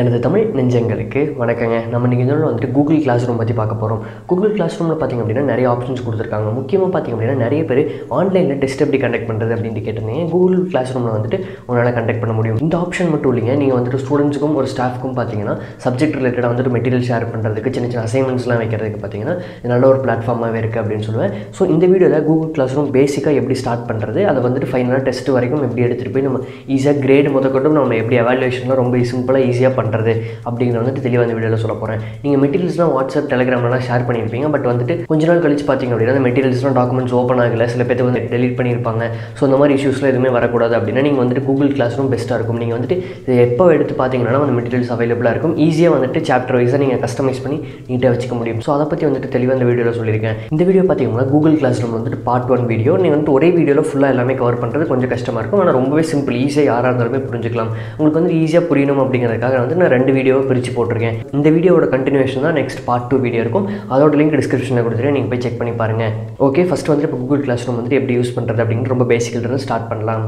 எனது தமிழ் நெஞ்சங்களுக்கு வணக்கங்க நம்ம நீங்கள் இதோட வந்துட்டு கூகுள் கிளாஸ் ரூம் பற்றி பார்க்க போகிறோம் கூகுள் கிளாஸ் ரூமில் பார்த்திங்க அப்படின்னா நிறைய ஆப்ஷன்ஸ் கொடுத்துருக்காங்க முக்கியமாக பார்த்திங்க அப்படின்னா நிறைய பேர் ஆன்லைனில் டெஸ்ட் எப்படி கண்டக்ட் பண்ணுறது அப்படின்ட்டு கேட்டிருந்தீங்க கூகுள் கிளாஸ் ரூமில் வந்துட்டு உங்களால் கண்டக்ட் பண்ண முடியும் இந்த ஆப்ஷன் மட்டும் இல்லைங்க நீங்கள் வந்துட்டு ஸ்டூடெண்ட்ஸுக்கும் ஒரு ஸ்டாஃப்க்கும் பார்த்தீங்கன்னா சப்ஜெக்ட் ரிலேட்டடாக வந்துட்டு மெட்டீரியல் ஷேர் பண்ணுறதுக்கு சின்ன சின்ன அசைன்மெண்ட்ஸ்லாம் வைக்கிறதுக்கு பார்த்தீங்கன்னா நல்ல ஒரு பிளாட்ஃபார்மாகவே இருக்குது அப்படின்னு சொல்லுவேன் ஸோ இந்த வீடியோவில் கூகுள் கிளாஸ் ரூம் பேசிக்காக எப்படி ஸ்டார்ட் பண்ணுறது அதை வந்துட்டு ஃபைனலாக டெஸ்ட் வரைக்கும் எப்படி எடுத்துகிட்டு போய் நம்ம ஈஸியாக கிரேடு முதற்கொண்டும் நம்ம எப்படி அவாலுவேஷன்லாம் ரொம்ப சிம்பிளாக ஈஸியாக பண்ணுறது அப்படிங்கிற வந்துட்டு தெளிவாக அந்த வீடியோவில் சொல்ல போகிறேன் நீங்கள் மெட்டீரியல்ஸ்லாம் வாட்ஸ்அப் டெலிகிராம்லாம் ஷேர் பண்ணியிருப்பீங்க பட் வந்துட்டு கொஞ்ச நாள் கழிச்சு பார்த்தீங்க அப்படின்னா அந்த மெட்டீரியல்ஸ்லாம் டாக்குமெண்ட்ஸ் ஓப்பன் ஆகலை சில பேர் வந்து டெலிட் பண்ணியிருப்பாங்க ஸோ அந்த மாதிரி இஷ்யூஸ்லாம் எதுவுமே வரக்கூடாது அப்படின்னா நீங்கள் வந்துட்டு கூகுள் கிளாஸ் ரூம் பெஸ்ட்டாக இருக்கும் நீங்கள் வந்துட்டு இது எப்போ எடுத்து பார்த்தீங்கன்னா அந்த மெட்டீரியல்ஸ் அவைலபிளாக இருக்கும் ஈஸியாக வந்துட்டு சாப்டர் வைஸாக நீங்கள் கஸ்டமைஸ் பண்ணி நீட்டாக வச்சுக்க முடியும் ஸோ அதை பற்றி வந்துட்டு தெளிவாக அந்த வீடியோவில் சொல்லியிருக்கேன் இந்த வீடியோ பார்த்தீங்கன்னா கூகுள் கிளாஸ் ரூம் வந்துட்டு பார்ட் ஒன் வீடியோ நீங்கள் வந்து ஒரே வீடியோவில் ஃபுல்லாக எல்லாமே கவர் பண்ணுறது கொஞ்சம் கஷ்டமாக இருக்கும் ஆனால் ரொம்பவே சிம்பிள் ஈஸியாக யாராக இருந்தாலுமே புரிஞ்சுக்கலாம் உங்களுக்கு வந்து ஈஸியாக புரியணும் அப்படிங்கிறதுக்காக வந்து வந்து நான் ரெண்டு வீடியோவை பிரித்து போட்டிருக்கேன் இந்த வீடியோட கண்டினியூஷன் தான் நெக்ஸ்ட் பார்ட் டூ வீடியோ இருக்கும் அதோட லிங்க் டிஸ்கிரிப்ஷனில் கொடுத்துட்டு நீங்கள் போய் செக் பண்ணி பாருங்கள் ஓகே ஃபஸ்ட் வந்து இப்போ கூகுள் கிளாஸ் ரூம் வந்து எப்படி யூஸ் பண்ணுறது அப்படின்னு ரொம்ப பேசிக்கில் இருந்து ஸ்டார்ட் பண்ணலாம்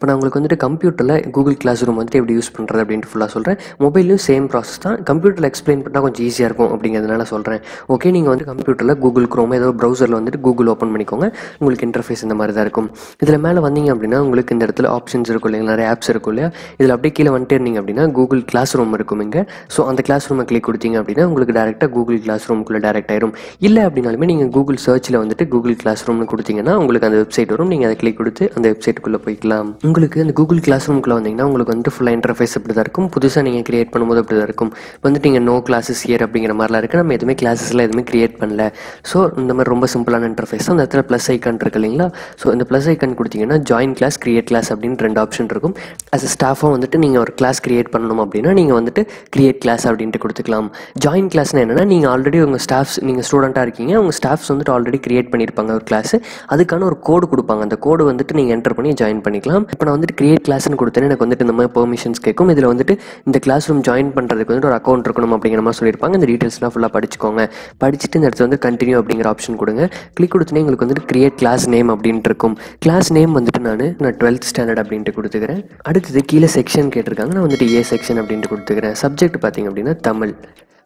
இப்போ நான் உங்களுக்கு வந்துட்டு கம்ப்யூட்டரில் கூகுள் கிளாஸ் ரூம் வந்துட்டு எப்படி யூஸ் பண்ணுறது அப்படின்ட்டு ஃபுல்லாக சொல்கிறேன் மொபைலையும் சேம் ப்ராசஸ் தான் கம்ப்யூட்டரில் எக்ஸ்பிளைன் பண்ணால் கொஞ்சம் ஈஸியாக இருக்கும் அப்படிங்கிறதுனால சொல்கிறேன் ஓகே நீங்கள் வந்து கம்ப்யூட்டரில் கூகுள் க்ரோம் ஏதோ ப்ரௌசரில் வந்துட்டு கூகுள் ஓப்பன் பண்ணிக்கோங்க உங்களுக்கு இன்டர்ஃபேஸ் இந்த மாதிரி தான் இருக்கும் இதில் மேலே வந்தீங்க அப்படின்னா உங்களுக்கு இந்த இடத்துல ஆப்ஷன்ஸ் இருக்கும் இல்லைங்க நிறைய ஆப்ஸ் இருக்கும் இல்லையா இதில் அப்படியே கீழே வந்துட்டு இருந்தீங்க அப்படின்னா கூகுள் கிளாஸ் ரூம் இருக்கும் இங்கே ஸோ அந்த கிளாஸ் ரூமை கிளிக் கொடுத்தீங்க அப்படின்னா உங்களுக்கு டேரெக்டாக கூகுள் கிளாஸ் ரூமுக்குள்ளே டேரெக்ட் ஆயிரும் இல்லை அப்படின்னாலுமே நீங்கள் கூகுள் சர்ச்சில் வந்துட்டு கூகுள் கிளாஸ் ரூம்னு கொடுத்தீங்கன்னா உங்களுக்கு அந்த வெப்சைட் வரும் நீங்கள் அதை கிளிக் கொடுத்து அந்த வெப்சைட்டுக்குள்ளே போய்க்கலாம் உங்களுக்கு அந்த கூகுள் கிளாஸ் ரூம்குள்ளே வந்தீங்கன்னா உங்களுக்கு வந்து ஃபுல்லாக இன்டர்ஃபேஸ் அப்படி தான் இருக்கும் புதுசாக நீங்கள் கிரியேட் பண்ணும்போது அப்படி தான் இருக்கும் வந்துட்டு நீங்கள் நோ கிளாஸஸ் இயர் அப்படிங்கிற மாதிரிலாம் இருக்குது நம்ம எதுவுமே கிளாஸஸ்லாம் எதுவுமே கிரியேட் பண்ணல ஸோ இந்த மாதிரி ரொம்ப சிம்பிளான இன்டர்ஃபேஸ் அந்த இடத்துல ப்ளஸ் ஐக்கான் இருக்கு இல்லைங்களா ஸோ இந்த ப்ளஸ் ஐக்கான் கொடுத்தீங்கன்னா ஜாயின் கிளாஸ் கிரியேட் கிளாஸ் அப்படின்னு ரெண்டு ஆப்ஷன் இருக்கும் அஸ் அ ஸ்டாஃபாக வந்துட்டு நீங்கள் ஒரு கிளாஸ் கிரியேட் பண்ணணும் அப்படின்னா நீங்கள் வந்துட்டு கிரியேட் கிளாஸ் அப்படின்ட்டு கொடுத்துக்கலாம் ஜாயின் கிளாஸ்னால் என்னென்னா நீங்கள் ஆல்ரெடி உங்கள் ஸ்டாஃப்ஸ் நீங்கள் ஸ்டூடெண்ட்டாக இருக்கீங்க உங்கள் ஸ்டாஃப்ஸ் வந்துட்டு ஆல்ரெடி கிரியேட் பண்ணியிருப்பாங்க ஒரு கிளாஸ் அதுக்கான ஒரு கோடு கொடுப்பாங்க அந்த கோடு வந்துட்டு நீங்கள் என்டர் பண்ணி ஜாயின் பண்ணிக்கலாம் இப்போ நான் வந்துட்டு கிரியேட் கிளாஸ்னு கொடுத்தேன் எனக்கு வந்துட்டு இந்த மாதிரி பெர்மிஷன்ஸ் கேட்கும் இதில் வந்துட்டு இந்த கிளாஸ் ரூம் ஜாயின் பண்ணுறதுக்கு வந்துட்டு ஒரு அக்கௌண்ட் இருக்கணும் அப்படிங்கிற மாதிரி சொல்லியிருப்பாங்க இந்த டீட்டெயில்ஸ்லாம் ஃபுல்லாக படிச்சுக்கோங்க படிச்சுட்டு இந்த இடத்துல வந்து கண்டினியூ அப்படிங்கிற ஆப்ஷன் கொடுங்க கிளிக் கொடுத்தனே எங்களுக்கு வந்துட்டு கிரியேட் கிளாஸ் நேம் அப்படின்ட்டு இருக்கும் கிளாஸ் நேம் வந்துட்டு நான் நான் டுவெல்த் ஸ்டாண்டர்ட் அப்படின்ட்டு கொடுத்துக்கிறேன் அடுத்தது கீழே செக்ஷன் கேட்டிருக்காங்க நான் வந்துட்டு ஏ செக்ஷன் அப்படின்ட்டு கொடுத்துக்கிறேன் சப்ஜெக்ட் பார்த்தீங்க அப்படின்னா தமிழ்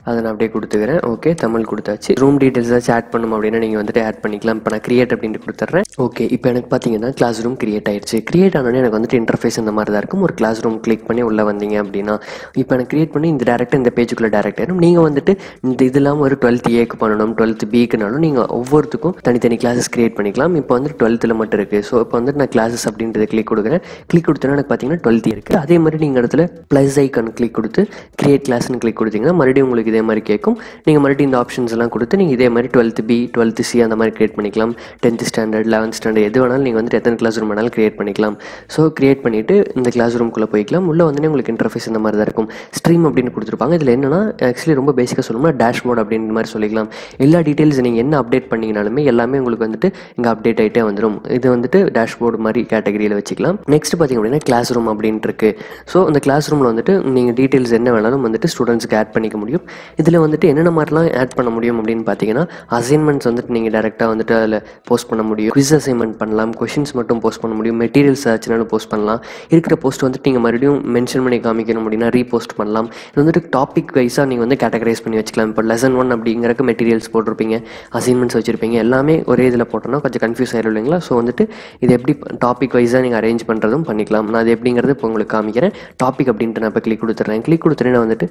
அதை நான் அப்படியே கொடுத்துக்கிறேன் ஓகே தமிழ் கொடுத்தாச்சு ரூம் டீட்டெயில்ஸ் ஏதாச்சும் ஆட் பண்ணும் அப்படின்னா நீங்கள் வந்துட்டு ஆட் பண்ணிக்கலாம் இப்போ நான் கிரியேட் அப்படின்ட்டு கொடுத்துட்றேன் ஓகே இப்போ எனக்கு பார்த்தீங்கன்னா கிளாஸ் ரூம் கிரியேட் ஆயிடுச்சு கிரியேட் ஆனோடனே எனக்கு வந்துட்டு இன்டர்ஃபேஸ் இந்த மாதிரி தான் இருக்கும் ஒரு கிளாஸ் ரூம் கிளிக் பண்ணி உள்ளே வந்தீங்க அப்படின்னா இப்போ எனக்கு கிரியேட் பண்ணி இந்த டேரக்டாக இந்த பேஜுக்குள்ளே டேரக்ட் ஆயிடும் நீங்கள் வந்துட்டு இந்த இது இல்லாமல் ஒரு டுவெல்த் ஏக்கு பண்ணணும் டுவெல்த் பிக்குனாலும் நீங்கள் ஒவ்வொருத்துக்கும் தனித்தனி கிளாஸஸ் கிரியேட் பண்ணிக்கலாம் இப்போ வந்து டுவெல்த்தில் மட்டும் இருக்குது ஸோ இப்போ வந்துட்டு நான் கிளாஸஸ் அப்படின்றத கிளிக் கொடுக்குறேன் கிளிக் கொடுத்தோன்னா எனக்கு பார்த்தீங்கன்னா டுவெல்த் இருக்குது அதே மாதிரி நீங்கள் இடத்துல ப்ளஸ் ஐக்கான் கிளிக் கொடுத்து கிரியேட் கிளாஸ்னு கிளிக் கொடுத்தீங்கன்னா மறுபடியும் உங்களுக்கு இதே மாதிரி கேட்கும் நீங்கள் மறுபடியும் இந்த ஆப்ஷன்ஸ் எல்லாம் கொடுத்து நீங்கள் இதே மாதிரி டுவெல்த்து பி டுவெல்த்து சி அந்த மாதிரி கிரியேட் பண்ணிக்கலாம் டென்த்து ஸ்டாண்டர்ட் லெவன்த் ஸ்டாண்டர்ட் எது வேணாலும் நீங்கள் வந்துட்டு எத்தனை கிளாஸ் ரூம் வேணாலும் கிரியேட் பண்ணிக்கலாம் ஸோ கிரியேட் பண்ணிவிட்டு இந்த கிளாஸ் ரூம்குள்ளே போய்க்கலாம் உள்ளே வந்து உங்களுக்கு இன்டர்ஃபேஸ் இந்த மாதிரி தான் இருக்கும் ஸ்ட்ரீம் அப்படின்னு கொடுத்துருப்பாங்க இதில் என்னன்னா ஆக்சுவலி ரொம்ப பேசிக்காக சொல்லணும்னா டேஷ் மோட் அப்படின்ற மாதிரி சொல்லிக்கலாம் எல்லா டீட்டெயில்ஸ் நீங்கள் என்ன அப்டேட் பண்ணிங்கனாலுமே எல்லாமே உங்களுக்கு வந்துட்டு இங்கே அப்டேட் ஆகிட்டே வந்துடும் இது வந்துட்டு டேஷ் போர்டு மாதிரி கேட்டகரியில் வச்சுக்கலாம் நெக்ஸ்ட் பார்த்திங்க அப்படின்னா கிளாஸ் ரூம் அப்படின்ட்டு இருக்குது ஸோ அந்த கிளாஸ் ரூமில் வந்துட்டு நீங்கள் டீட்டெயில்ஸ் என்ன வேணாலும் வந்துட்டு ஸ்டூடெண்ட்ஸ்க்கு ஆட் பண்ணிக்க முடியும் இதில் வந்துட்டு என்னென்ன மாதிரிலாம் ஆட் பண்ண முடியும் அப்படின்னு பார்த்தீங்கன்னா அசைன்மெண்ட்ஸ் வந்துட்டு நீங்கள் டேரெக்டாக வந்துட்டு அதில் போஸ்ட் பண்ண முடியும் குவிஸ் அசைன்மெண்ட் பண்ணலாம் கொஷின்ஸ் மட்டும் போஸ்ட் பண்ண முடியும் மெட்டீரியல்ஸ் ஆச்சுனாலும் போஸ்ட் பண்ணலாம் இருக்கிற போஸ்ட் வந்துட்டு நீங்கள் மறுபடியும் மென்ஷன் பண்ணி காமிக்கணும் அப்படின்னா ரீபோஸ்ட் பண்ணலாம் இது வந்துட்டு டாபிக் வைஸாக நீங்கள் வந்து கேட்டகரைஸ் பண்ணி வச்சுக்கலாம் இப்போ லெசன் ஒன் அப்படிங்கிறக்கு மெட்டீரியல்ஸ் போட்டிருப்பீங்க அசைன்மெண்ட்ஸ் வச்சுருப்பீங்க எல்லாமே ஒரே இதில் போட்டோம்னா கொஞ்சம் கன்ஃபியூஸ் ஆயிடும் இல்லைங்களா ஸோ வந்துட்டு இது எப்படி டாபிக் வைஸாக நீங்கள் அரேஞ்ச் பண்ணுறதும் பண்ணிக்கலாம் நான் அது எப்படிங்கிறது இப்போ உங்களுக்கு காமிக்கிறேன் டாபிக் அப்படின்ட்டு நான் இப்போ கிளிக் கொடுத்துட்றேன் கிளிக் கொடுத்துட்டேன் வந்துட்டு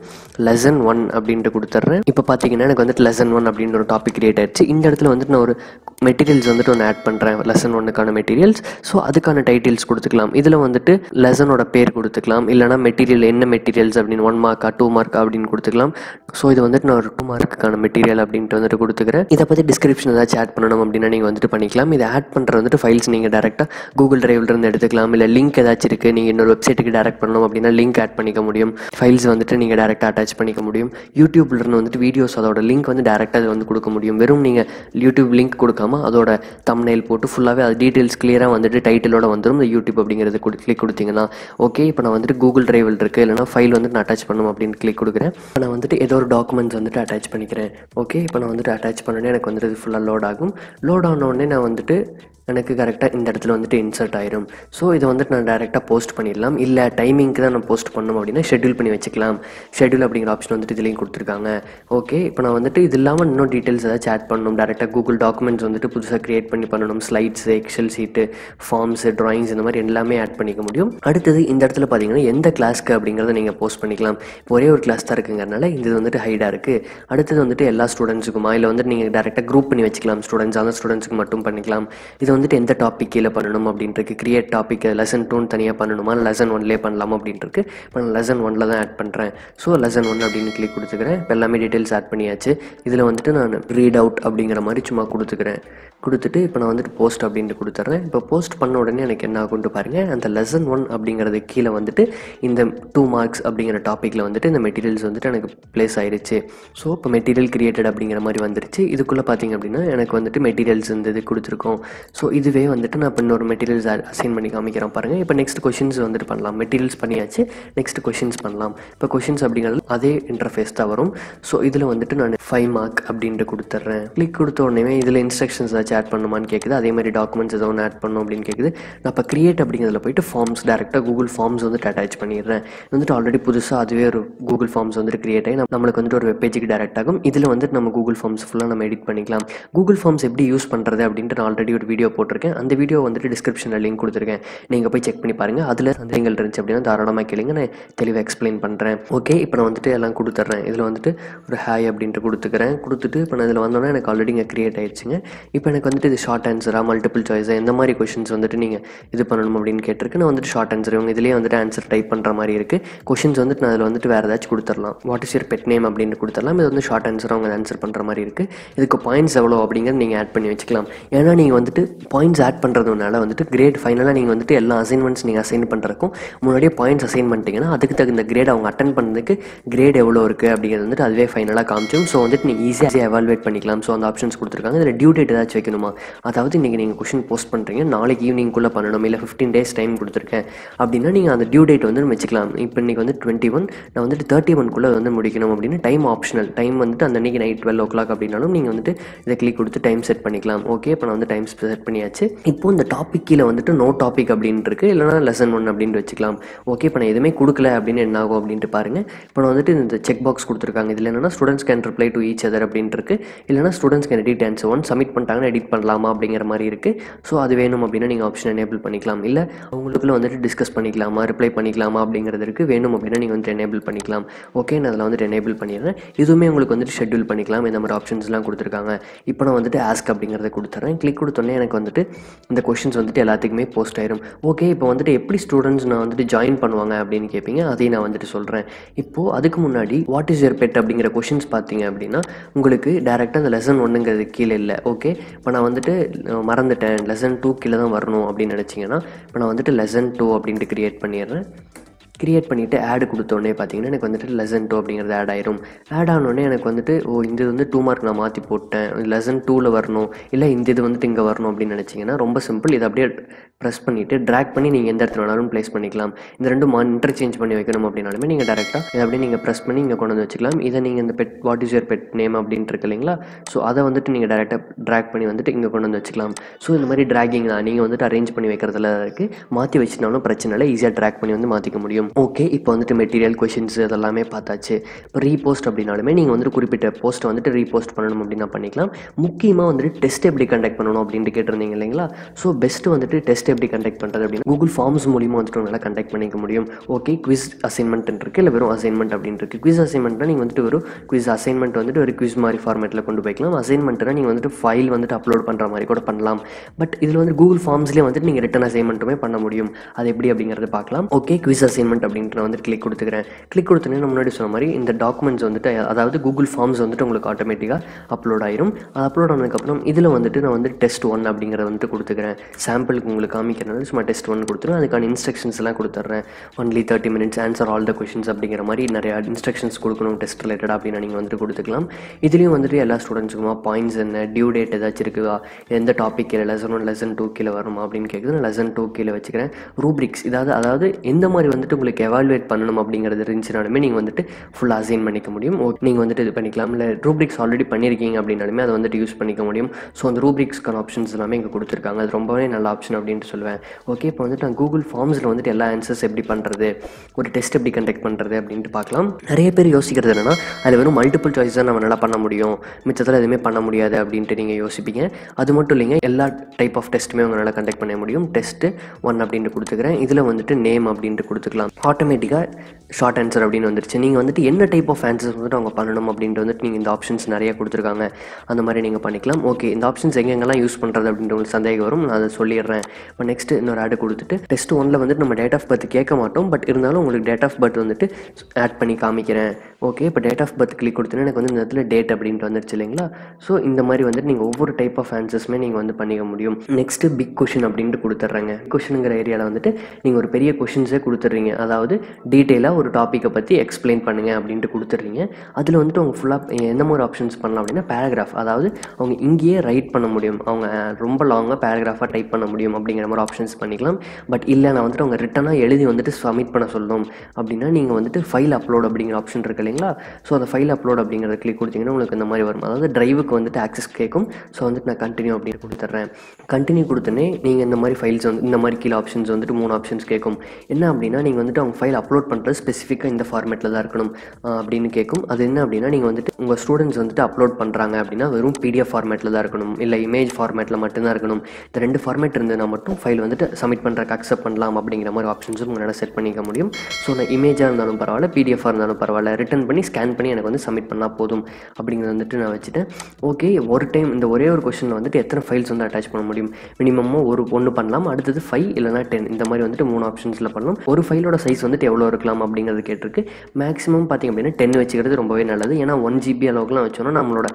லெசன் ஒன் அப்படின்னு அப்படின்ட்டு கொடுத்துட்றேன் இப்போ பார்த்தீங்கன்னா எனக்கு வந்துட்டு லெசன் ஒன் அப்படின்ற ஒரு டாபிக் கிரியேட் ஆயிடுச்சு இந்த இடத்துல வந்துட்டு நான் ஒரு மெட்டீரியல்ஸ் வந்துட்டு ஒன்று ஆட் பண்ணுறேன் லெசன் ஒன்றுக்கான மெட்டீரியல்ஸ் ஸோ அதுக்கான டைட்டில்ஸ் கொடுத்துக்கலாம் இதில் வந்துட்டு லெசனோட பேர் கொடுத்துக்கலாம் இல்லைனா மெட்டீரியல் என்ன மெட்டீரியல்ஸ் அப்படின்னு ஒன் மார்க்கா டூ மார்க்கா அப்படின்னு கொடுத்துக்கலாம் ஸோ இது வந்துட்டு நான் ஒரு டூ மார்க்குக்கான மெட்டீரியல் அப்படின்ட்டு வந்துட்டு கொடுத்துக்கிறேன் இதை பற்றி டிஸ்கிரிப்ஷன் ஏதாச்சும் ஆட் பண்ணணும் அப்படின்னா நீங்கள் வந்துட்டு பண்ணிக்கலாம் இதை ஆட் பண்ணுற வந்துட்டு ஃபைல்ஸ் நீங்கள் டேரெக்டாக கூகுள் ட்ரைவ்லேருந்து எடுத்துக்கலாம் இல்லை லிங்க் ஏதாச்சும் இருக்குது நீங்கள் இன்னொரு வெப்சைட்டுக்கு டேரெக்ட் பண்ணணும் அப்படின்னா லிங்க் ஆட் பண்ணிக்க முடியும் ஃபைல்ஸ் வந்துட்டு நீங்கள் டேரெக்டாக அட்டாச் பண்ணிக்க முடியும் யூடியூப் இருந்து வந்துட்டு வீடியோஸ் அதோட லிங்க் வந்து டேரெக்டாக வந்து கொடுக்க முடியும் வெறும் நீங்கள் யூடியூப் லிங்க் கொடுக்காம அதோட தம்னைல் போட்டு ஃபுல்லாகவே அது டீட்டெயில்ஸ் கிளியராக வந்துட்டு டைட்டிலோட வந்துடும் இந்த யூடியூப் அப்படிங்கிறது கிளிக் கொடுத்தீங்கன்னா ஓகே இப்போ நான் வந்துட்டு கூகுள் டிரைவில் இருக்குது இல்லைனா ஃபைல் வந்துட்டு நான் அட்டாச் பண்ணும் அப்படின்னு கிளிக் கொடுக்குறேன் இப்போ நான் வந்துட்டு ஏதோ ஒரு டாக்குமெண்ட்ஸ் வந்துட்டு அட்டாச் பண்ணிக்கிறேன் ஓகே இப்போ நான் வந்துட்டு அட்டாச் பண்ணோன்னே எனக்கு வந்துட்டு இது ஃபுல்லாக லோட் ஆகும் லோட் ஆனோடனே நான் வந்துட்டு எனக்கு கரெக்டாக இந்த இடத்துல வந்துட்டு இன்சர்ட் ஆயிரும் ஸோ இதை வந்துட்டு நான் டேரெக்டாக போஸ்ட் பண்ணிடலாம் இல்லை டைமிங்க்கு தான் நான் போஸ்ட் பண்ணணும் அப்படின்னா ஷெட்யூல் பண்ணி வச்சுக்கலாம் ஷெட்யூல் அப்படிங்கிற ஆப்ஷன் வந்துட்டு இதுலேயும் கொடுத்துருக்காங்க ஓகே இப்போ நான் வந்துட்டு இது இல்லாமல் இன்னும் டீட்டெயில்ஸ் ஏதாவது ஆட் பண்ணணும் டேரெக்டாக கூகுள் டாக்குமெண்ட்ஸ் வந்துட்டு புதுசாக கிரியேட் பண்ணி பண்ணணும் slides Excel sheet forms drawings இந்த மாதிரி எல்லாமே ஆட் பண்ணிக்க முடியும் அடுத்தது இந்த இடத்துல பார்த்தீங்கன்னா எந்த கிளாஸ்க்கு அப்படிங்கிறத நீங்கள் போஸ்ட் பண்ணிக்கலாம் ஒரே ஒரு கிளாஸ் தான் இருக்குங்கிறனால இது வந்துட்டு ஹைடாக இருக்குது அடுத்தது வந்துட்டு எல்லா ஸ்டூடெண்ட்ஸுக்குமா இல்லை வந்துட்டு நீங்கள் டேரெக்டாக குரூப் பண்ணி வச்சுக்கலாம் ஸ்டூடெண்ட்ஸ் அந்த ஸ்டூடெண்ட்ஸுக்கு மட்டும் பண்ணிக்கலாம் இது வந்து வந்துட்டு எந்த டாபிக் கீழே பண்ணணும் இருக்குது கிரியேட் டாபிக் லெசன் டூன் தனியாக பண்ணணுமா லெசன் ஒன்லேயே பண்ணலாமா அப்படின்ட்டுருக்கு இப்போ நான் லெசன் ஒனில் தான் ஆட் பண்ணுறேன் ஸோ லெசன் ஒன் அப்படின்னு கிளிக் கொடுத்துக்கிறேன் இப்போ எல்லாமே டீட்டெயில்ஸ் ஆட் பண்ணியாச்சு இதில் வந்துட்டு நான் ரீட் அவுட் அப்படிங்கிற மாதிரி சும்மா கொடுத்துக்கிறேன் கொடுத்துட்டு இப்போ நான் வந்துட்டு போஸ்ட் அப்படின்ட்டு கொடுத்துட்றேன் இப்போ போஸ்ட் பண்ண உடனே எனக்கு என்ன கொண்டு பாருங்கள் அந்த லெசன் ஒன் அப்படிங்கிறது கீழே வந்துட்டு இந்த டூ மார்க்ஸ் அப்படிங்கிற டாப்பிக்கில் வந்துட்டு இந்த மெட்டீரியல்ஸ் வந்துட்டு எனக்கு ப்ளேஸ் ஆயிடுச்சு ஸோ இப்போ மெட்டீரியல் கிரியேட்டட் அப்படிங்கிற மாதிரி வந்துருச்சு இதுக்குள்ளே பார்த்தீங்க அப்படின்னா எனக்கு வந்துட்டு மெட்டீரியல்ஸ் இந்த இது கொடுத்துருக்கோம் ஸோ இதுவே வந்துட்டு நான் இப்போ இன்னொரு மெட்டீரியல்ஸ் அசைன் பண்ணி காமிக்கிறேன் பாருங்கள் இப்போ நெக்ஸ்ட் கொஷின்ஸ் வந்துட்டு பண்ணலாம் மெட்டீரியல்ஸ் பண்ணியாச்சு நெக்ஸ்ட் கொஷின்ஸ் பண்ணலாம் இப்போ கொஷின்ஸ் அப்படிங்கிறது அதே இன்டர்ஃபேஸ் தான் வரும் ஸோ இதில் வந்துட்டு நான் ஃபைவ் மார்க் அப்படின்ட்டு கொடுத்துட்றேன் கிளிக் கொடுத்த உடனே இதில் இன்ஸ்ட்ரக்ஷன்ஸ் ஏதாச்சும் ஆட் பண்ணுமான்னு கேட்குது அதே மாதிரி டாக்குமெண்ட்ஸ் எதாவது ஒன்று ஆட் பண்ணணும் அப்படின்னு கேட்குது நான் இப்போ கிரியேட் அப்படிங்கிறதுல போயிட்டு ஃபார்ம்ஸ் டேரெக்டாக கூகுள் ஃபார்ம்ஸ் வந்துட்டு அட்டாச் பண்ணிடுறேன் வந்துட்டு ஆல்ரெடி புதுசாக அதுவே ஒரு கூகுள் ஃபார்ம்ஸ் வந்துட்டு கிரியேட் ஆகி நம்மளுக்கு வந்துட்டு ஒரு வெப்பேஜுக்கு டேரக்ட் ஆகும் இதில் வந்துட்டு நம்ம கூகுள் ஃபார்ம்ஸ் ஃபுல்லாக நம்ம எடிட் பண்ணிக்கலாம் கூகுள் ஃபார்ம்ஸ் எப்படி யூஸ் பண்ணுறது அப்படின்ட்டு நான் ஆல்ரெடி ஒரு வீடியோ போட்டிருக்கேன் அந்த வீடியோ வந்துட்டு டிஸ்கிரிப்ஷனில் லிங்க் கொடுத்துருக்கேன் நீங்கள் போய் செக் பண்ணி பாருங்கள் அதில் சந்தேகங்கள் இருந்துச்சு அப்படின்னா தாராளமாக கேளுங்க நான் தெளிவாக எக்ஸ்பிளைன் பண்ணுறேன் ஓகே இப்போ நான் வந்துட்டு எல்லாம் கொடுத்துட்றேன் இதில் வந்துட்டு ஒரு ஹாய் அப்படின்ட்டு கொடுத்துக்கிறேன் கொடுத்துட்டு இப்போ நான் இதில் வந்தோன்னே எனக்கு ஆல்ரெடி இங்கே க்ரியேட் ஆயிடுச்சுங்க இப்போ எனக்கு வந்துட்டு இது ஷார்ட் ஆன்சராக மல்டிபிள் சாய்ஸாக எந்த மாதிரி கொஷின்ஸ் வந்துட்டு நீங்கள் இது பண்ணணும் அப்படின்னு கேட்டிருக்கு நான் வந்துட்டு ஷார்ட் ஆன்சர் இவங்க இதிலேயே வந்துட்டு ஆன்சர் டைப் பண்ணுற மாதிரி இருக்குது கொஷின்ஸ் வந்துட்டு நான் அதில் வந்துட்டு வேறு ஏதாச்சும் கொடுத்துடலாம் what is your pet name அப்படின்னு கொடுத்துடலாம் இது வந்து ஷார்ட் ஆன்சராக அவங்க ஆன்சர் பண்ணுற மாதிரி இருக்குது இதுக்கு பாயிண்ட்ஸ் எவ்வளோ அப்படிங்கிறது நீங்கள் ஆட் பண்ணி வச்சுக்கலாம் ஏன்னா நீங்கள் வந்துட்டு பாயிண்ட்ஸ் ஆட் பண்ணுறதுனால வந்துட்டு கிரேட் ஃபைனலாக நீங்கள் வந்துட்டு எல்லா அசைன்மெண்ட்ஸ் நீங்கள் அசைன் பண்ணுறக்கும் முன்னாடியே பாயிண்ட்ஸ் அசைன் பண்ணிட்டீங்கன்னா அதுக்கு தகுந்த கிரேட் அவங்க அட்டன் பண்ணதுக்கு கிரேட் எவ்வளோ இருக்குது அப்படிங்கிறது வந்துட்டு அதுவே ஃபைனலாக காமிச்சும் ஸோ வந்துட்டு நீங்கள் ஈஸியாக எவால்வேட் பண்ணிக்கலாம் ஸோ அந்த ஆப்ஷன்ஸ் கொடுத்துருக்காங்க இதில் டியூ டேட் ஏதாச்சும் வைக்கணுமா அதாவது இன்றைக்கி நீங்கள் கொஷின் போஸ்ட் பண்ணுறீங்க நாளைக்கு ஈவினிங்குள்ளே பண்ணணும் இல்லை ஃபிஃப்டீன் டேஸ் டைம் கொடுத்துருக்கேன் அப்படின்னா நீங்கள் அந்த டியூ டேட் வந்து வச்சுக்கலாம் இப்போ இன்றைக்கி வந்து டுவெண்ட்டி ஒன் நான் வந்துட்டு தேர்ட்டி ஒன்குள்ளே வந்து முடிக்கணும் அப்படின்னு டைம் ஆப்ஷனல் டைம் வந்துட்டு அந்த அன்றைக்கி நைட் டுவெல் ஓ கிளாக் அப்படின்னாலும் நீங்கள் வந்துட்டு இதை கிளிக் கொடுத்து டைம் செட் பண்ணிக்கலாம் ஓகே இப்போ நான் வந்து டைம் செட் பண்ணி பண்ணியாச்சு இப்போ இந்த டாபிக் கீழே வந்துட்டு நோ டாபிக் அப்படின்னு இருக்கு இல்லைனா லெசன் ஒன் அப்படின்னு வச்சுக்கலாம் ஓகே இப்போ நான் எதுவுமே கொடுக்கல அப்படின்னு என்ன ஆகும் அப்படின்ட்டு பாருங்க இப்போ நான் வந்துட்டு இந்த செக் பாக்ஸ் கொடுத்துருக்காங்க இதில் என்னன்னா students can reply to each other அப்படின்ட்டு இருக்கு இல்லைனா students can edit answer one submit பண்ணிட்டாங்கன்னு எடிட் பண்ணலாமா அப்படிங்கிற மாதிரி இருக்குது ஸோ அது வேணும் அப்படின்னா நீங்கள் ஆப்ஷன் எனேபிள் பண்ணிக்கலாம் இல்லை அவங்களுக்குள்ள வந்துட்டு டிஸ்கஸ் பண்ணிக்கலாமா ரிப்ளை பண்ணிக்கலாமா அப்படிங்கிறது இருக்கு வேணும் அப்படின்னா நீங்கள் வந்துட்டு எனேபிள் பண்ணிக்கலாம் ஓகே நான் அதில் வந்துட்டு எனேபிள் பண்ணிடுறேன் இதுவுமே உங்களுக்கு வந்துட்டு ஷெட்யூல் பண்ணிக்கலாம் இந்த மாதிரி ஆப்ஷன்ஸ்லாம் கொடுத்துருக்காங்க இப்போ நான் வந்துட்டு ஆஸ்க் அப்படிங்கிறத கொடுத்துறேன் கிளிக் கொடுத்தோன்னே எனக்கு வந்துட்டு இந்த கொஷின்ஸ் வந்துட்டு எல்லாத்துக்குமே போஸ்ட் ஆயிரும் ஓகே இப்போ வந்துட்டு எப்படி ஸ்டூடெண்ட்ஸ் நான் வந்துட்டு ஜாயின் பண்ணுவாங்க அப்படின்னு கேட்பீங்க அதையும் நான் வந்துட்டு சொல்கிறேன் இப்போது அதுக்கு முன்னாடி வாட் இஸ் யர் பெட் அப்படிங்கிற கொஷின்ஸ் பார்த்தீங்க அப்படின்னா உங்களுக்கு டேரெக்டாக அந்த லெசன் ஒன்றுங்கிறது கீழே இல்லை ஓகே இப்போ நான் வந்துட்டு மறந்துட்டேன் லெசன் டூ கீழே தான் வரணும் அப்படின்னு நினச்சிங்கன்னா இப்போ நான் வந்துட்டு லெசன் டூ அப்படின்ட்டு க்ரியேட் பண்ணிடுறேன் கிரியேட் பண்ணிவிட்டு ஆடு கொடுத்தோடனே பார்த்தீங்கன்னா எனக்கு வந்துட்டு லெசன் டூ அப்படிங்கிறது ஆட் ஆயிரும் ஆட் ஆனோடனே எனக்கு வந்துட்டு ஓ இந்த இது வந்து டூ மார்க் நான் மாற்றி போட்டேன் லெசன் டூவில் வரணும் இல்லை இந்த இது வந்துட்டு இங்கே வரணும் அப்படின்னு நினச்சிங்கன்னா ரொம்ப சிம்பிள் இதை அப்படியே ப்ரெஸ் பண்ணிவிட்டு ட்ராக் பண்ணி நீங்கள் எந்த இடத்துல வேணாலும் ப்ளேஸ் பண்ணிக்கலாம் இந்த ரெண்டு மா இன்டர்சேஞ்ச் பண்ணி வைக்கணும் அப்படின்னாலுமே நீங்கள் டேரெக்டாக இதை அப்படியே நீங்கள் ப்ரெஸ் பண்ணி இங்கே கொண்டு வந்து வச்சுக்கலாம் இதை நீங்கள் இந்த pet what is your pet name அப்படின்ட்டு இருக்கு இல்லைங்களா ஸோ அதை வந்துட்டு நீங்கள் டேரெக்டாக ட்ராக் பண்ணி வந்துட்டு இங்கே கொண்டு வந்து வச்சுக்கலாம் ஸோ இந்த மாதிரி ட்ராகிங் தான் நீங்கள் வந்துட்டு அரேஞ்ச் பண்ணி வைக்கிறதுல இருக்குது மாற்றி வச்சுனாலும் பிரச்சனை இல்லை ஈஸியாக ட்ராக் பண்ணி வந்து மாற்றிக்க முடியும் ஓகே இப்போ வந்துட்டு மெட்டீரியல் கொஷின்ஸ் அதெல்லாமே பார்த்தாச்சு இப்போ ரீபோஸ்ட் அப்படின்னாலுமே நீங்கள் வந்துட்டு குறிப்பிட்ட போஸ்ட்டை வந்துட்டு ரீபோஸ்ட் பண்ணணும் அப்படின்னா பண்ணிக்கலாம் முக்கியமாக வந்துட்டு டெஸ்ட் எப்படி கண்டக்ட் பண்ணணும் அப்படின்ட்டு கேட்டிருந்தீங்க இல்லைங்களா ஸோ பெஸ்ட்டு வந்துட்டு டெஸ்ட் எப்படி கண்டக்ட் பண்ணுறது அப்படின்னு கூகுள் ஃபார்ம்ஸ் மூலியமாக வந்துட்டு உங்களால் கண்டக்ட் பண்ணிக்க முடியும் ஓகே குவிஸ் அசைன்மெண்ட் இருக்குது இல்லை வெறும் அசைன்மெண்ட் அப்படின்ட்டு இருக்குது குவிஸ் அசைன்மெண்ட்னா நீங்கள் வந்துட்டு வெறும் குவிஸ் அசைன்மெண்ட் வந்துட்டு ஒரு குவிஸ் மாதிரி ஃபார்மேட்டில் கொண்டு போய்க்கலாம் அசைன்மெண்ட்னா நீங்கள் வந்துட்டு ஃபைல் வந்துட்டு அப்லோட் பண்ணுற மாதிரி கூட பண்ணலாம் பட் இதில் வந்து கூகுள் ஃபார்ம்ஸ்லேயே வந்துட்டு நீங்கள் ரிட்டன் அசைன்மெண்ட்டுமே பண்ண முடியும் அது எப்படி அப்படிங்கிறது பார்க்கலாம் ஓகே குவிஸ் அசைன்மெண்ட் டாக்குமெண்ட் அப்படின்ட்டு நான் வந்து கிளிக் கொடுத்துக்கிறேன் கிளிக் கொடுத்தனே முன்னாடி சொன்ன மாதிரி இந்த டாக்குமெண்ட்ஸ் வந்துட்டு அதாவது கூகுள் ஃபார்ம்ஸ் வந்துட்டு உங்களுக்கு ஆட்டோமேட்டிக்காக அப்லோட் ஆயிரும் அது அப்லோட் ஆனதுக்கப்புறம் இதில் வந்துட்டு நான் வந்து டெஸ்ட் ஒன் அப்படிங்கிறத வந்துட்டு கொடுத்துக்கிறேன் சாம்பிளுக்கு உங்களுக்கு காமிக்கிறனால சும்மா டெஸ்ட் ஒன் கொடுத்துருவேன் அதுக்கான இன்ஸ்ட்ரக்ஷன்ஸ் எல்லாம் கொடுத்துட்றேன் only thirty minutes answer all the questions அப்படிங்கிற மாதிரி நிறையா இன்ஸ்ட்ரக்ஷன்ஸ் கொடுக்கணும் டெஸ்ட் ரிலேட்டடாக அப்படின்னு நீங்கள் வந்துட்டு கொடுத்துக்கலாம் இதுலேயும் வந்துட்டு எல்லா ஸ்டூடெண்ட்ஸுக்குமா பாயிண்ட்ஸ் என்ன டியூ டேட் ஏதாச்சும் இருக்குதா எந்த டாபிக் கீழே லெசன் ஒன் லெசன் டூ கீழே வரணுமா அப்படின்னு கேட்குது நான் லெசன் டூ கீழே வச்சுக்கிறேன் ரூப்ரிக்ஸ் இதாவது அதாவது எந்த மாதிரி வந்துட்டு உங்களுக்கு உங்களுக்கு எவால்வேட் பண்ணணும் அப்படிங்கிறது இருந்துச்சுனாலுமே நீங்கள் வந்துட்டு ஃபுல்லாக அசைன் பண்ணிக்க முடியும் ஓகே நீங்கள் வந்துட்டு இது பண்ணிக்கலாம் இல்லை ரூப்ரிக்ஸ் ஆல்ரெடி பண்ணியிருக்கீங்க அப்படின்னாலுமே அதை வந்துட்டு யூஸ் பண்ணிக்க முடியும் ஸோ அந்த ரூப்ரிக்ஸ்க்கான ஆப்ஷன்ஸ் எல்லாமே இங்கே கொடுத்துருக்காங்க அது ரொம்பவே நல்ல ஆப்ஷன் அப்படின்ட்டு சொல்லுவேன் ஓகே இப்போ வந்துட்டு நான் கூகுள் ஃபார்ம்ஸில் வந்துட்டு எல்லா ஆன்சர்ஸ் எப்படி பண்ணுறது ஒரு டெஸ்ட் எப்படி கண்டக்ட் பண்ணுறது அப்படின்ட்டு பார்க்கலாம் நிறைய பேர் யோசிக்கிறது என்னன்னா அதில் வெறும் மல்டிபிள் சாய்ஸ் தான் நம்ம நல்லா பண்ண முடியும் மிச்சத்தில் எதுவுமே பண்ண முடியாது அப்படின்ட்டு நீங்கள் யோசிப்பீங்க அது மட்டும் இல்லைங்க எல்லா டைப் ஆஃப் டெஸ்ட்டுமே உங்களால் கண்டக்ட் பண்ண முடியும் டெஸ்ட்டு ஒன் அப்படின்ட்டு கொடுத்துக்கிறேன் இதில் வந்துட்டு நேம் அப்படின்ட்டு கொடுத்துக்கலாம் ஆட்டோமேட்டிக்காக ஷார்ட் ஆன்சர் அப்படின்னு வந்துருச்சு நீங்கள் வந்துட்டு என்ன டைப் ஆஃப் ஆன்சர்ஸ் வந்துட்டு அவங்க பண்ணணும் அப்படின்ட்டு வந்துட்டு நீங்கள் இந்த ஆப்ஷன்ஸ் நிறைய கொடுத்துருக்காங்க அந்த மாதிரி நீங்கள் பண்ணிக்கலாம் ஓகே இந்த ஆப்ஷன்ஸ் எங்கெங்கெல்லாம் யூஸ் பண்ணுறது அப்படின்ற உங்களுக்கு சந்தேகம் வரும் நான் அதை சொல்லிடுறேன் இப்போ நெக்ஸ்ட் இன்னொரு ஆடு கொடுத்துட்டு டெஸ்ட் ஒன்ல வந்துட்டு நம்ம டேட் ஆஃப் பர்த் கேட்க மாட்டோம் பட் இருந்தாலும் உங்களுக்கு டேட் ஆஃப் பர்த் வந்துட்டு ஆட் பண்ணி காமிக்கிறேன் ஓகே இப்போ டேட் ஆஃப் பர்த் கிளிக் கொடுத்தோன்னா எனக்கு வந்து இந்த இடத்துல டேட் அப்படின்ட்டு வந்துருச்சு இல்லைங்களா ஸோ இந்த மாதிரி வந்துட்டு நீங்கள் ஒவ்வொரு டைப் ஆஃப் ஆன்சர்ஸுமே நீங்கள் வந்து பண்ணிக்க முடியும் நெக்ஸ்ட் பிக் கொஷின் அப்படின்ட்டு கொடுத்துட்றாங்க கொஷனுங்கிற ஏரியாவில் வந்துட்டு நீங்கள் ஒரு பெரிய கொஷின்ஸே கொடுத்துட்றீங்க அதாவது டீட்டெயிலாக ஒரு டாப்பிக்கை பற்றி எக்ஸ்பிளைன் பண்ணுங்கள் அப்படின்ட்டு கொடுத்துட்றீங்க அதில் வந்துட்டு அவங்க ஃபுல்லாக எந்த மாதிரி ஆப்ஷன்ஸ் பண்ணலாம் அப்படின்னா பேராகிராஃப் அதாவது அவங்க இங்கேயே ரைட் பண்ண முடியும் அவங்க ரொம்ப லாங்காக பேராகிராஃபாக டைப் பண்ண முடியும் அப்படிங்கிற மாதிரி ஆப்ஷன்ஸ் பண்ணிக்கலாம் பட் இல்லை நான் வந்துட்டு அவங்க ரிட்டனாக எழுதி வந்துட்டு சப்மிட் பண்ண சொல்லணும் அப்படின்னா நீங்கள் வந்துட்டு ஃபைல் அப்லோட் அப்படிங்கிற ஆப்ஷன் இருக்கு இல்லைங்களா ஸோ அந்த ஃபைல் அப்லோட் அப்படிங்கிறத கிளிக் கொடுத்தீங்கன்னா உங்களுக்கு இந்த மாதிரி வரும் அதாவது டிரைவுக்கு வந்துட்டு ஆக்சஸ் கேட்கும் ஸோ வந்துட்டு நான் கண்டினியூ அப்படின்னு கொடுத்துட்றேன் கண்டினியூ கொடுத்தோன்னே நீங்கள் இந்த மாதிரி ஃபைல்ஸ் வந்து இந்த மாதிரி கீழே ஆப்ஷன்ஸ் வந்துட்டு மூணு ஆப்ஷன்ஸ் கேட்கும் என்ன அப்படின்னா நீங்கள் வந்துட்டு அவங்க ஃபைல் அப்லோட் பண்ணுறது ஸ்பெசிஃபிக்காக இந்த ஃபார்மேட்டில் தான் இருக்கணும் அப்படின்னு கேட்கும் அது என்ன அப்படின்னா நீங்கள் வந்துட்டு உங்கள் ஸ்டூடெண்ட்ஸ் வந்துட்டு அப்லோட் பண்ணுறாங்க அப்படின்னா வெறும் பிடிஎஃப் ஃபார்மேட்டில் தான் இருக்கணும் இல்லை இமேஜ் ஃபார்மேட்டில் மட்டும்தான் இருக்கணும் இந்த ரெண்டு ஃபார்மேட் இருந்ததுன்னா மட்டும் ஃபைல் வந்துட்டு சப்மிட் பண்ணுறக்கு அக்செப்ட் பண்ணலாம் அப்படிங்கிற மாதிரி ஆப்ஷன்ஸும் உங்களால் செட் பண்ணிக்க முடியும் ஸோ நான் இமேஜாக இருந்தாலும் பரவாயில்ல பிடிஎஃபாக இருந்தாலும் பரவாயில்ல ரிட்டன் ஓப்பன் பண்ணி ஸ்கேன் பண்ணி எனக்கு வந்து சப்மிட் பண்ணால் போதும் அப்படிங்கிறது வந்துட்டு நான் வச்சுட்டேன் ஓகே ஒரு டைம் இந்த ஒரே ஒரு கொஷனில் வந்துட்டு எத்தனை ஃபைல்ஸ் வந்து அட்டாச் பண்ண முடியும் மினிமமாக ஒரு ஒன்று பண்ணலாம் அடுத்தது ஃபைவ் இல்லைனா டென் இந்த மாதிரி வந்துட்டு மூணு ஆப்ஷன்ஸில் பண்ணலாம் ஒரு ஃபைலோட சைஸ் வந்துட்டு எவ்வளோ இருக்கலாம் அப்படிங்கிறது கேட்டிருக்கு மேக்ஸிமம் பார்த்திங்க அப்படின்னா டென் வச்சுக்கிறது ரொம்பவே நல்லது ஏன்னா ஒன் ஜிபி அளவுக்குலாம் வச்சோம்னா நம்மளோட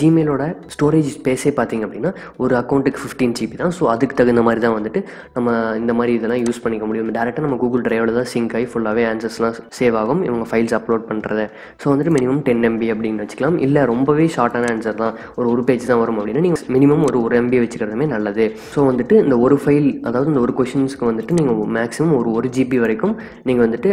ஜிமெயிலோட ஸ்டோரேஜ் ஸ்பேஸே பார்த்திங்க அப்படின்னா ஒரு அக்கௌண்ட்டுக்கு ஃபிஃப்டீன் ஜிபி தான் ஸோ அதுக்கு தகுந்த மாதிரி தான் வந்துட்டு நம்ம இந்த மாதிரி இதெல்லாம் யூஸ் பண்ணிக்க முடியும் டேரெக்டாக நம்ம கூகுள் ட்ரைவில் தான் சிங்க் ஆகி ஃபுல்லாகவே ஆன்சர்ஸ்லாம் சேவ் ஆகும் இவங்க ஃபைல்ஸ் அப்லோட் பண்ணுற பண்ணுறது ஸோ வந்துட்டு மினிமம் டென் எம்பி அப்படின்னு வச்சுக்கலாம் இல்லை ரொம்பவே ஷார்ட்டான ஆன்சர் தான் ஒரு ஒரு பேஜ் தான் வரும் அப்படின்னா நீங்கள் மினிமம் ஒரு ஒரு எம்பி வச்சுக்கிறதுமே நல்லது ஸோ வந்துட்டு இந்த ஒரு ஃபைல் அதாவது இந்த ஒரு கொஷின்ஸ்க்கு வந்துட்டு நீங்கள் மேக்ஸிமம் ஒரு ஒரு ஜிபி வரைக்கும் நீங்கள் வந்துட்டு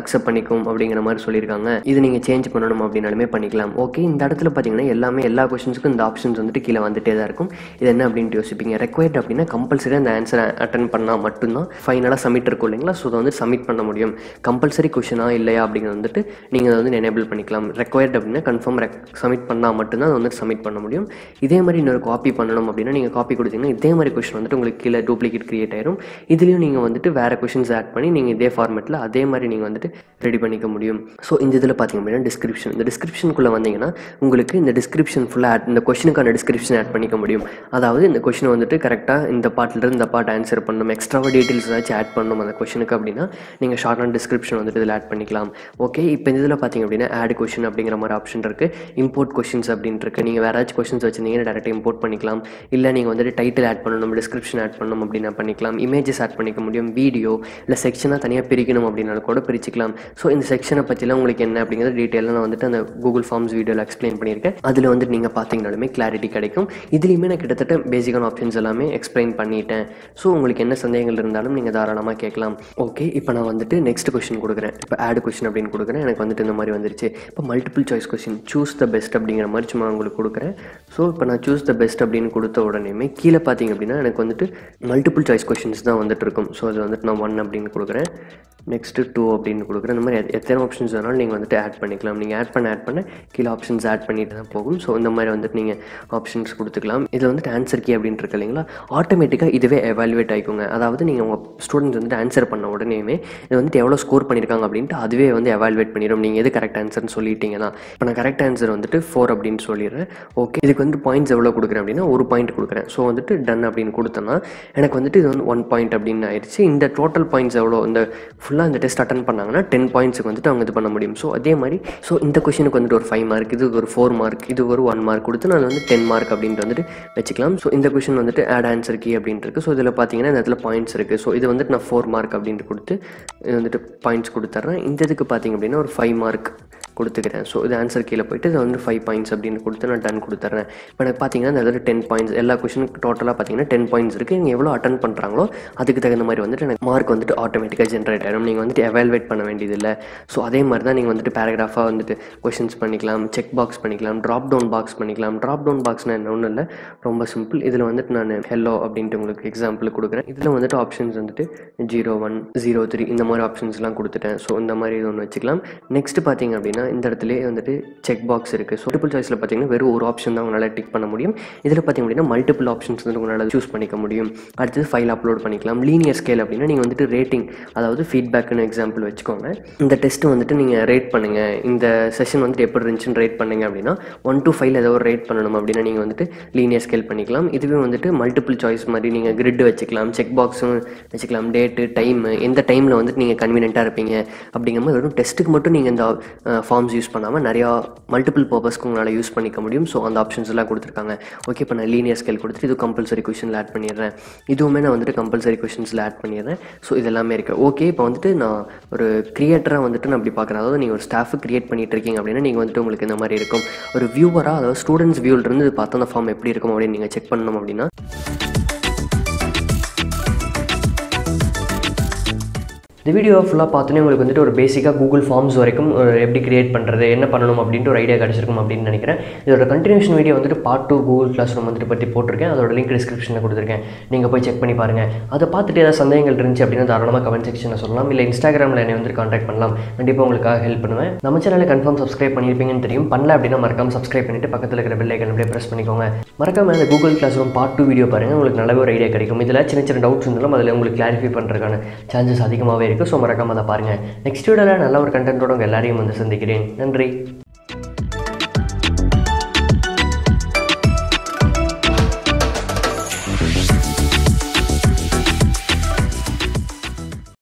அக்செப்ட் பண்ணிக்கும் அப்படிங்கிற மாதிரி சொல்லியிருக்காங்க இது நீங்கள் சேஞ்ச் பண்ணணும் அப்படின்னாலுமே பண்ணிக்கலாம் ஓகே இந்த இடத்துல பார்த்தீங்கன்னா எல்லாமே எல்லா கொஷின்ஸுக்கும் இந்த ஆப்ஷன்ஸ் வந்துட்டு கீழே வந்துட்டே தான் இருக்கும் இது என்ன அப்படின்ட்டு யோசிப்பீங்க ரெக்வயர்ட் அப்படின்னா கம்பல்சரி அந்த ஆன்சரை அட்டன் பண்ணால் மட்டும்தான் ஃபைனலாக சப்மிட் இருக்கும் இல்லைங்களா ஸோ அதை வந்து சப்மிட் பண்ண முடியும் கம்பல்சரி கொஷினா இல்லையா அப்படிங்கிறது வந்துட்டு நீங்கள் அதை வந்து எனேபிள் பண்ணிக்கலாம் ரெக்வயர்ட் அப்படின்னா கன்ஃபார்ம் ரெக் சப்மிட் பண்ணால் மட்டும்தான் அதை வந்து சப்மிட் பண்ண முடியும் இதே மாதிரி இன்னொரு காப்பி பண்ணணும் அப்படின்னா நீங்கள் காப்பி கொடுத்தீங்கன்னா இதே மாதிரி கொஷின் வந்துட்டு உங்களுக்கு கீழே டூப்ளிகேட் கிரியேட் ஆயிரும் இதுலேயும் நீங்கள் வந்துட்டு வேறு கொஷின்ஸ் ஆட் பண்ணி நீங்கள் இதே ஃபார்மேட்டில் அதே மாதிரி நீங்கள் வந்துட்டு ரெடி பண்ணிக்க முடியும் ஸோ இந்த இதில் பார்த்தீங்க அப்படின்னா டிஸ்கிரிப்ஷன் இந்த டிஸ்கிரிப்ஷனுக்குள்ளே வந்தீங்கன்னா உங்களுக்கு இந்த டிஸ்கிரிப்ஷன் ஃபுல்லாக ஆட் இந்த கொஷினுக்கான டிஸ்கிரிப்ஷன் ஆட் பண்ணிக்க முடியும் அதாவது இந்த கொஷினை வந்துட்டு கரெக்டாக இந்த பாட்டிலிருந்து இந்த பாட்டு ஆன்சர் பண்ணணும் எக்ஸ்ட்ராவாக டீட்டெயில்ஸ் ஏதாச்சும் ஆட் பண்ணணும் அந்த கொஷனுக்கு அப்படின்னா நீங்கள் ஷார்ட் ஆன் டிஸ்கிரிப்ஷன் வந்துட்டு இதில் ஆட் பண்ணிக்கலாம் ஓகே இப்போ இந்த இதில் பார்த்தீங்க அப்படின்னா ஆட் கொஷின் அப்படிங்கிற மாதிரி ஆப்ஷன் இருக்குது இம்போர்ட் கொஷின்ஸ் அப்படின்ட்டு இருக்குது நீங்கள் வேறு ஏதாச்சும் கொஷின்ஸ் வச்சுருந்தீங்கன்னா டேரெக்டாக இம்போர்ட் பண்ணிக்கலாம் இல்லை நீங்கள் வந்துட்டு டைட்டில் ஆட் பண்ணணும் டிஸ்கிரிப்ஷன் ஆட் பண்ணணும் அப்படின்னா பண்ணிக்கலாம் இமேஜஸ் ஆட் பண்ணிக்க முடியும் வீடியோ இல்லை செக்ஷனாக தனியாக பிரிக்கணும் அப்படின்னாலும் கூட பிரிச்சுக்கலாம் ஸோ இந்த செக்ஷனை பற்றிலாம் உங்களுக்கு என்ன அப்படிங்கிறது டீட்டெயிலாக நான் வந்துட்டு அந்த கூகுள் ஃபார்ம்ஸ் வீடியோவில் எக்ஸ்பிளைன் பண்ணியிருக்கேன் அதில் வந்துட்டு நீங்கள் பார்த்தீங்கனாலுமே கிளாரிட்டி கிடைக்கும் இதுலேயுமே நான் கிட்டத்தட்ட பேசிக்கான ஆப்ஷன்ஸ் எல்லாமே எக்ஸ்பிளைன் பண்ணிட்டேன் ஸோ உங்களுக்கு என்ன சந்தேகங்கள் இருந்தாலும் நீங்கள் தாராளமாக கேட்கலாம் ஓகே இப்போ நான் வந்துட்டு நெக்ஸ்ட் கொஷின் கொடுக்குறேன் இப்போ ஆடு கொஷின் அப்படின்னு கொடுக்குறேன் எனக்கு வந்துட்டு இந்த மாதிரி வந்துருச்சு இப்போ multiple choice question choose the best அப்படிங்கிற மாதிரி சும்மா உங்களுக்கு கொடுக்குறேன் ஸோ இப்போ நான் சூஸ் த பெஸ்ட் அப்படின்னு கொடுத்த உடனேமே கீழே பார்த்தீங்க அப்படின்னா எனக்கு வந்துட்டு மல்டிபிள் சாய்ஸ் கொஷின்ஸ் தான் வந்துட்டு இருக்கும் ஸோ அது வந்துட்டு நான் ஒன் அப்படின்னு கொடுக்குறேன் நெக்ஸ்ட்டு டூ அப்படின்னு கொடுக்குறேன் இந்த மாதிரி எத்தனை ஆப்ஷன்ஸ் வேணாலும் நீங்கள் வந்துட்டு ஆட் பண்ணிக்கலாம் நீங்கள் ஆட் பண்ண ஆட் பண்ண கீழே ஆப்ஷன்ஸ் ஆட் பண்ணிட்டு தான் போகும் ஸோ இந்த மாதிரி வந்துட்டு நீங்கள் ஆப்ஷன்ஸ் கொடுத்துக்கலாம் இதில் வந்துட்டு ஆன்சர் கே அப்படின்ட்டு இருக்கு இல்லைங்களா ஆட்டோமேட்டிக்காக இதுவே எவாலுவேட் ஆகிக்கோங்க அதாவது நீங்கள் உங்கள் ஸ்டூடெண்ட்ஸ் வந்துட்டு ஆன்சர் பண்ண உடனேயுமே இது வந்துட்டு எவ்வளோ ஸ்கோர் பண்ணியிருக்காங்க அப்படின்ட்டு அதுவே வந்து எவாலுவேட் பண்ணிடும் நீங்கள் எது கரெக்ட் ஆன்சர்னு சொல்லிட்டீங்கன்னா இப்போ நான் கரெக்ட் ஆன்சர் வந்துட்டு ஃபோர் அப்படின்னு சொல்லிடுறேன் ஓகே இதுக்கு வந்து பாயிண்ட்ஸ் எவ்வளோ கொடுக்குறேன் அப்படின்னா ஒரு பாயிண்ட் கொடுக்குறேன் ஸோ வந்துட்டு டன் அப்படின்னு கொடுத்தேன்னா எனக்கு வந்துட்டு இது வந்து ஒன் பாயிண்ட் அப்படின்னு ஆயிடுச்சு இந்த டோட்டல் பாயிண்ட்ஸ் எவ்வளோ இந்த ஃபுல் ஃபுல்லாக இந்த டெஸ்ட் அட்டன் பண்ணாங்கன்னா டென் பாயிண்ட்ஸுக்கு வந்துட்டு அவங்க இது பண்ண முடியும் ஸோ அதே மாதிரி ஸோ இந்த கொஷினுக்கு வந்துட்டு ஒரு ஃபைவ் மார்க் இது ஒரு ஃபோர் மார்க் இது ஒரு ஒன் மார்க் கொடுத்து நான் வந்து டென் மார்க் அப்படின்ட்டு வந்துட்டு வச்சுக்கலாம் ஸோ இந்த கொஷின் வந்துட்டு ஆட் ஆன்சர் கீ அப்படின்ட்டு இருக்குது ஸோ இதில் பார்த்தீங்கன்னா இந்த இடத்துல பாயிண்ட்ஸ் இருக்குது ஸோ இது வந்துட்டு நான் ஃபோர் மார்க் அப்படின்ட்டு கொடுத்து இது வந்துட்டு பாயிண்ட்ஸ் கொடுத்துட்றேன் இந்த இதுக்கு பார்த்தீங்க அப்படின்னா ஒரு ஃபைவ் மார்க் கொடுத்துக்கிறேன் ஸோ இது ஆன்சர் கீழே போயிட்டு இது வந்து ஃபைவ் பாயிண்ட்ஸ் அப்படின்னு கொடுத்து நான் டன் கொடுத்துட்றேன் இப்போ எனக்கு பார்த்தீங்கன்னா அந்த டென் பாயிண்ட்ஸ் எல்லா கொஷனுக்கு டோட்டலாக பார்த்தீங்கன்னா டென் பாயிண்ட்ஸ் இருக்குது நீங்கள் எவ்வளோ அட்டன் பண்ணுறாங்களோ அதுக்கு தகுந்த மாதிரி வந்துட்டு எனக்கு மார்க் வந்துட்டு ஆட்டோமேட்டிக்காக ஜென்ரேட் ஆகிடும் நீங்கள் வந்துட்டு எவால்வேட் பண்ண வேண்டியதில்லை ஸோ அதே மாதிரி தான் நீங்கள் வந்துட்டு பேராகிராஃபாக வந்துட்டு கொஷின்ஸ் பண்ணிக்கலாம் செக் பாக்ஸ் பண்ணிக்கலாம் ட்ராப் டவுன் பாக்ஸ் பண்ணிக்கலாம் ட்ராப் டவுன் பாக்ஸ்னால் என்ன ஒன்றும் இல்லை ரொம்ப சிம்பிள் இதில் வந்துட்டு நான் ஹெல்லோ அப்படின்ட்டு உங்களுக்கு எக்ஸாம்பிள் கொடுக்குறேன் இதில் வந்துட்டு ஆப்ஷன்ஸ் வந்துட்டு ஜீரோ ஒன் ஜீரோ த்ரீ இந்த மாதிரி ஆப்ஷன்ஸ்லாம் கொடுத்துட்டேன் ஸோ இந்த மாதிரி இது ஒன்று வச்சுக்கலாம் நெக்ஸ்ட் பார்த்தீங்க அப்படின்னா இந்த இடத்துலயே வந்துட்டு செக் பாக்ஸ் இருக்குது ஸோ மல்டிபிள் சாய்ஸில் பார்த்தீங்கன்னா வெறும் ஒரு ஆப்ஷன் தான் உங்களால் டிக் பண்ண முடியும் இதில் பார்த்தீங்க அப்படின்னா மல்டிபிள் ஆப்ஷன்ஸ் வந்து உங்களால் சூஸ் பண்ணிக்க முடியும் அடுத்தது ஃபைல் அப்லோட் பண்ணிக்கலாம் லீனியர் ஸ்கேல் அப்படின்னா நீங்கள் வந்துட்டு ரேட்டிங் அதாவது ஃபீட்பேக்குன்னு எக்ஸாம்பிள் வச்சுக்கோங்க இந்த டெஸ்ட்டு வந்துட்டு நீங்கள் ரேட் பண்ணுங்கள் இந்த செஷன் வந்துட்டு எப்படி இருந்துச்சுன்னு ரேட் பண்ணுங்க அப்படின்னா ஒன் டூ ஃபைவ் ஏதோ ஒரு ரேட் பண்ணணும் அப்படின்னா நீங்கள் வந்துட்டு லீனியர் ஸ்கேல் பண்ணிக்கலாம் இதுவே வந்துட்டு மல்டிபிள் சாய்ஸ் மாதிரி நீங்கள் கிரிட் வச்சுக்கலாம் செக் பாக்ஸும் வச்சுக்கலாம் டேட்டு டைம் எந்த டைமில் வந்துட்டு நீங்கள் கன்வீனியண்ட்டாக இருப்பீங்க அப்படிங்கிற மாதிரி வெறும் டெஸ்ட்டுக்கு மட்டும் நீங்கள் இந்த ஃபார்ம் ஃபார்ம்ஸ் யூஸ் பண்ணாமல் நிறையா மல்டிபிள் பர்பஸ்க்கு உங்களால் யூஸ் பண்ணிக்க முடியும் ஸோ அந்த ஆப்ஷன்ஸ் எல்லாம் கொடுத்துருக்காங்க ஓகே இப்போ நான் லீனியர் ஸ்கேல் கொடுத்துட்டு இது கம்பல்சரி கொஷனில் ஆட் பண்ணிடுறேன் இதுவுமே நான் வந்துட்டு கம்பல்சரி கொஷன்ஸில் ஆட் பண்ணிடுறேன் ஸோ இதெல்லாமே இருக்குது ஓகே இப்போ வந்துட்டு நான் ஒரு கிரியேட்டராக வந்துட்டு நான் அப்படி பார்க்குறேன் அதாவது நீங்கள் ஒரு ஸ்டாஃபு கிரியேட் பண்ணிட்டு இருக்கீங்க அப்படின்னா நீங்கள் வந்துட்டு உங்களுக்கு இந்த மாதிரி இருக்கும் ஒரு வியூவராக அதாவது ஸ்டூடெண்ட்ஸ் வியூவிலிருந்து பார்த்தா அந்த ஃபார்ம் எப்படி இருக்கும் அப்படின்னு நீங்கள் செக் பண்ணணும் அப்படின்னா இந்த வீடியோ ஃபுல்லாக பார்த்தோன்னே உங்களுக்கு வந்துட்டு ஒரு பேசிக்காக கூகுள் ஃபார்ம்ஸ் வரைக்கும் எப்படி கிரியேட் பண்ணுறது என்ன பண்ணணும் அப்படின்ட்டு ஒரு ஐடியா கிடச்சிருக்கும் அப்படின்னு நினைக்கிறேன் இதோட கண்டினியூஷன் வீடியோ வந்துட்டு part two Google class room வந்துட்டு பற்றி போட்டிருக்கேன் அதோட லிங்க் டிஸ்கிரிப்ஷனில் கொடுத்துருக்கேன் நீங்கள் போய் செக் பண்ணி பாருங்கள் அதை பார்த்துட்டு ஏதாவது சந்தேகங்கள் இருந்துச்சு அப்படின்னு தாராளமாக கமெண்ட் செக்ஷனில் சொல்லலாம் இல்லை இன்ஸ்டாகிராமில் என்னை வந்து காண்டாக்ட் பண்ணலாம் கண்டிப்பாக உங்களுக்காக ஹெல்ப் பண்ணுவேன் நம்ம சேனலில் கன்ஃபார்ம் சப்ஸ்கிரைப் பண்ணியிருப்பீங்கன்னு தெரியும் பண்ணல அப்படின்னா மறக்காமல் சப்ஸ்கிரைப் பண்ணிவிட்டு பக்கத்தில் இருக்கிற பெல் ஐக்கன் அப்படியே ப்ரெஸ் பண்ணிக்கோங்க மறக்காமல் அந்த Google Classroom part two video பாருங்கள் உங்களுக்கு நல்லாவே ஒரு ஐடியா கிடைக்கும் இதில் சின்ன சின்ன டவுட்ஸ் இருந்தாலும் அதில் உங்களுக்கு கிளாரிஃபை பண்ணுறதுக்கான சான்சஸ் அதிகமாகவே இருக்குது இருக்குது ஸோ மறக்காமல் அதை பாருங்கள் நெக்ஸ்ட் வீடியோவில் நல்ல ஒரு கண்டென்ட்டோட உங்கள் எல்லாரையும் வந்து சந்திக்கிறேன் நன்றி